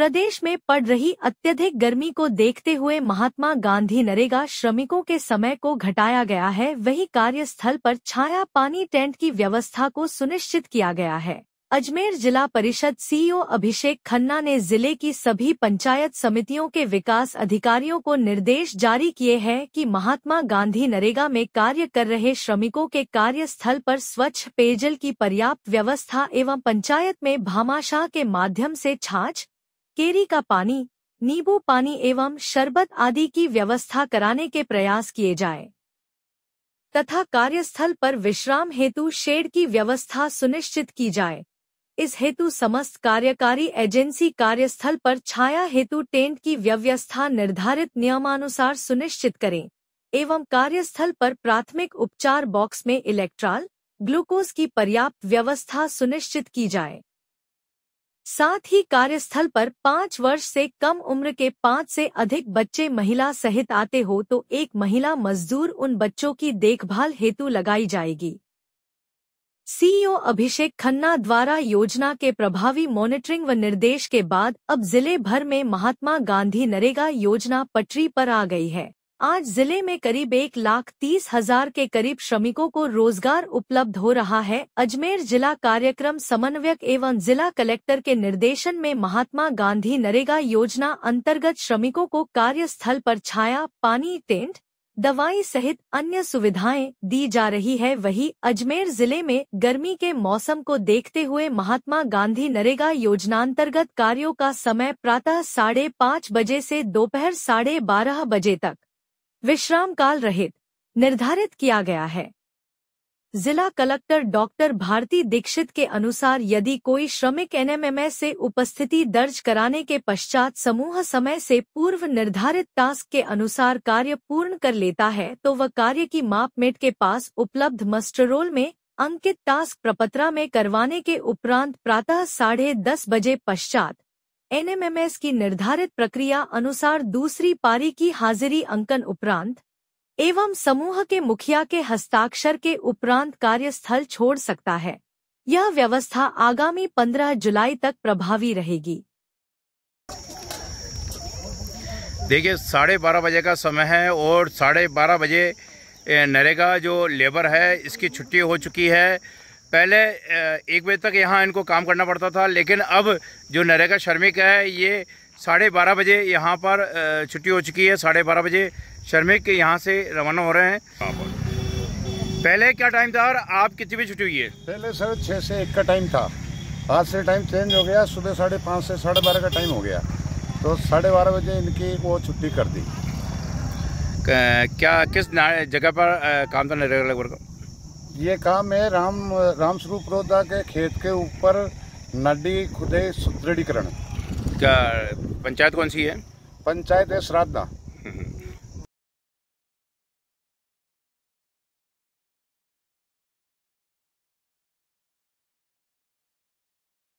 प्रदेश में पड़ रही अत्यधिक गर्मी को देखते हुए महात्मा गांधी नरेगा श्रमिकों के समय को घटाया गया है वही कार्यस्थल पर छाया पानी टेंट की व्यवस्था को सुनिश्चित किया गया है अजमेर जिला परिषद सीईओ अभिषेक खन्ना ने जिले की सभी पंचायत समितियों के विकास अधिकारियों को निर्देश जारी किए हैं कि महात्मा गांधी नरेगा में कार्य कर रहे श्रमिकों के कार्यस्थल पर स्वच्छ पेयजल की पर्याप्त व्यवस्था एवं पंचायत में भामाशाह के माध्यम से छाछ केरी का पानी नींबू पानी एवं शरबत आदि की व्यवस्था कराने के प्रयास किए जाए तथा कार्यस्थल पर विश्राम हेतु शेड की व्यवस्था सुनिश्चित की जाए इस हेतु समस्त कार्यकारी एजेंसी कार्यस्थल पर छाया हेतु टेंट की व्यवस्था निर्धारित नियमानुसार सुनिश्चित करें एवं कार्यस्थल पर प्राथमिक उपचार बॉक्स में इलेक्ट्रॉल ग्लूकोज की पर्याप्त व्यवस्था सुनिश्चित की जाए साथ ही कार्यस्थल पर पाँच वर्ष से कम उम्र के पाँच से अधिक बच्चे महिला सहित आते हो तो एक महिला मजदूर उन बच्चों की देखभाल हेतु लगाई जाएगी सीईओ अभिषेक खन्ना द्वारा योजना के प्रभावी मॉनिटरिंग व निर्देश के बाद अब जिले भर में महात्मा गांधी नरेगा योजना पटरी पर आ गई है आज जिले में करीब एक लाख तीस हजार के करीब श्रमिकों को रोजगार उपलब्ध हो रहा है अजमेर जिला कार्यक्रम समन्वयक एवं जिला कलेक्टर के निर्देशन में महात्मा गांधी नरेगा योजना अंतर्गत श्रमिकों को कार्यस्थल पर छाया पानी टेंट दवाई सहित अन्य सुविधाएं दी जा रही है वही अजमेर जिले में गर्मी के मौसम को देखते हुए महात्मा गांधी नरेगा योजना अंतर्गत कार्यों का समय प्रातः साढ़े पाँच बजे से दोपहर साढ़े बारह बजे तक विश्राम काल रहित निर्धारित किया गया है जिला कलेक्टर डॉक्टर भारती दीक्षित के अनुसार यदि कोई श्रमिक एनएमएमएस से उपस्थिति दर्ज कराने के पश्चात समूह समय से पूर्व निर्धारित टास्क के अनुसार कार्य पूर्ण कर लेता है तो वह कार्य की मापमेट के पास उपलब्ध मस्टरोल में अंकित टास्क प्रपत्रा में करवाने के उपरांत प्रातः साढ़े दस बजे पश्चात एनएमएमएस की निर्धारित प्रक्रिया अनुसार दूसरी पारी की हाजिरी अंकन उपरांत एवं समूह के मुखिया के हस्ताक्षर के उपरांत कार्यस्थल छोड़ सकता है यह व्यवस्था आगामी 15 जुलाई तक प्रभावी रहेगी देखिए साढ़े बारह बजे का समय है और साढ़े बारह बजे नरेगा जो लेबर है इसकी छुट्टी हो चुकी है पहले एक बजे तक यहाँ इनको काम करना पड़ता था लेकिन अब जो नरेगा श्रमिक है ये साढ़े बारह बजे यहाँ पर छुट्टी हो चुकी है साढ़े बारह बजे श्रमिक यहाँ से रवाना हो रहे हैं पहले क्या टाइम था और आप कितनी बजे छुट्टी हुई है पहले सर छः से एक का टाइम था आज से टाइम चेंज हो गया सुबह साढ़े पाँच से साढ़े बारह का टाइम हो गया तो साढ़े बारह बजे इनकी वो छुट्टी कर दी क्या किस जगह पर काम था नरेगा लगभग ये काम है राम राम स्वरूप रोधा के खेत के ऊपर नडी खुदे सुदृढ़ीकरण क्या पंचायत कौन सी है पंचायत है श्राद्धा